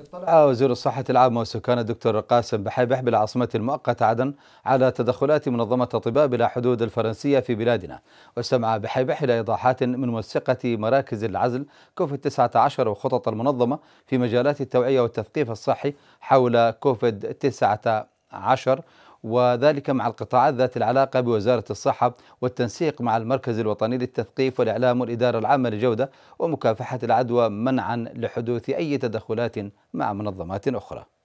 اطلع آه، وزير الصحة العامة والسكان الدكتور قاسم بحيبح بالعاصمة المؤقتة عدن على تدخلات منظمة أطباء بلا حدود الفرنسية في بلادنا واستمع بحيبح إلى إيضاحات من موثقة مراكز العزل كوفيد 19 وخطط المنظمة في مجالات التوعية والتثقيف الصحي حول كوفيد 19 وذلك مع القطاعات ذات العلاقة بوزارة الصحة والتنسيق مع المركز الوطني للتثقيف والإعلام والإدارة العامة للجودة ومكافحة العدوى منعا لحدوث أي تدخلات مع منظمات أخرى